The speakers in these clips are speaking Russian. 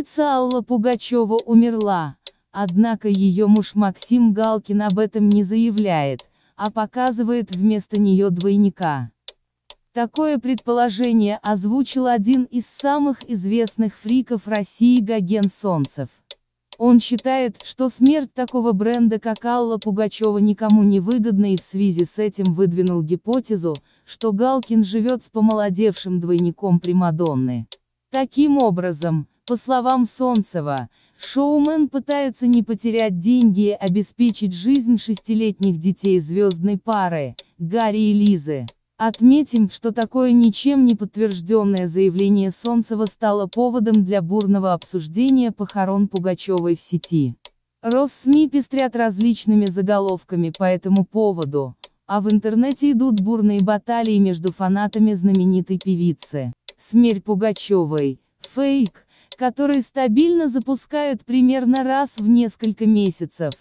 Актриса Алла Пугачева умерла, однако ее муж Максим Галкин об этом не заявляет, а показывает вместо нее двойника. Такое предположение озвучил один из самых известных фриков России Гоген Солнцев. Он считает, что смерть такого бренда как Алла Пугачева никому не выгодна и в связи с этим выдвинул гипотезу, что Галкин живет с помолодевшим двойником Примадонны. Таким образом, по словам Солнцева, шоумен пытается не потерять деньги и обеспечить жизнь шестилетних детей звездной пары, Гарри и Лизы. Отметим, что такое ничем не подтвержденное заявление Солнцева стало поводом для бурного обсуждения похорон Пугачевой в сети. Россми пестрят различными заголовками по этому поводу, а в интернете идут бурные баталии между фанатами знаменитой певицы. Смерть Пугачевой, фейк, которые стабильно запускают примерно раз в несколько месяцев.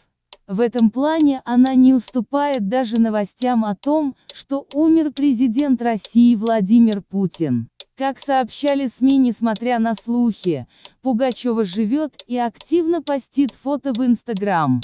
В этом плане она не уступает даже новостям о том, что умер президент России Владимир Путин. Как сообщали СМИ, несмотря на слухи, Пугачева живет и активно постит фото в Инстаграм.